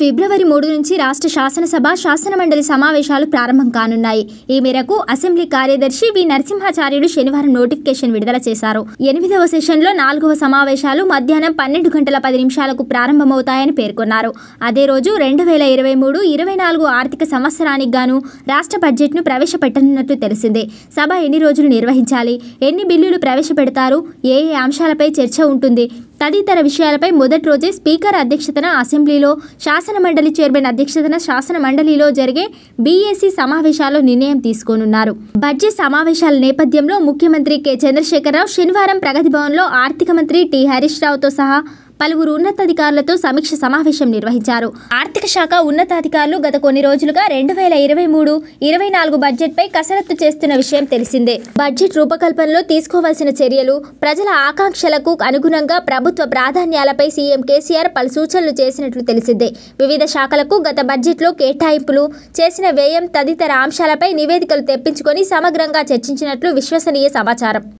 ఫిబ్రవరి మూడు నుంచి రాష్ట్ర శాసనసభ శాసనమండలి సమావేశాలు ప్రారంభం కానున్నాయి ఈ మేరకు అసెంబ్లీ కార్యదర్శి వి నరసింహాచార్యుడు శనివారం నోటిఫికేషన్ విడుదల చేశారు ఎనిమిదవ సెషన్లో నాలుగవ సమావేశాలు మధ్యాహ్నం పన్నెండు గంటల పది నిమిషాలకు ప్రారంభమవుతాయని పేర్కొన్నారు అదే రోజు రెండు వేల ఇరవై మూడు ఇరవై నాలుగు ఆర్థిక సంవత్సరానికి గాను రాష్ట్ర బడ్జెట్ను ప్రవేశపెట్టనున్నట్లు తెలిసిందే సభ ఎన్ని రోజులు నిర్వహించాలి ఎన్ని బిల్లులు ప్రవేశపెడతారు ఏ ఏ అంశాలపై చర్చ ఉంటుంది తదితర విషయాలపై మొదటి రోజే స్పీకర్ అధ్యక్షతన అసెంబ్లీలో శాసన మండలి చైర్మన్ అధ్యక్షతన శాసన మండలిలో జరిగే బీఎస్సీ సమావేశాల్లో నిర్ణయం తీసుకోనున్నారు బడ్జెట్ సమావేశాల నేపథ్యంలో ముఖ్యమంత్రి కె చంద్రశేఖరరావు శనివారం ప్రగతి భవన్లో ఆర్థిక మంత్రి టి హరీష్ రావుతో సహా పలువురు ఉన్నతాధికారులతో సమీక్ష సమావేశం నిర్వహించారు ఆర్థిక శాఖ ఉన్నతాధికారులు గత కొన్ని రోజులుగా రెండు వేల ఇరవై మూడు ఇరవై నాలుగు బడ్జెట్పై కసరత్తు చేస్తున్న విషయం తెలిసిందే బడ్జెట్ రూపకల్పనలో తీసుకోవాల్సిన చర్యలు ప్రజల ఆకాంక్షలకు అనుగుణంగా ప్రభుత్వ ప్రాధాన్యాలపై సీఎం కేసీఆర్ పలు సూచనలు చేసినట్లు తెలిసిందే వివిధ శాఖలకు గత బడ్జెట్లో కేటాయింపులు చేసిన వ్యయం తదితర అంశాలపై నివేదికలు తెప్పించుకొని సమగ్రంగా చర్చించినట్లు విశ్వసనీయ సమాచారం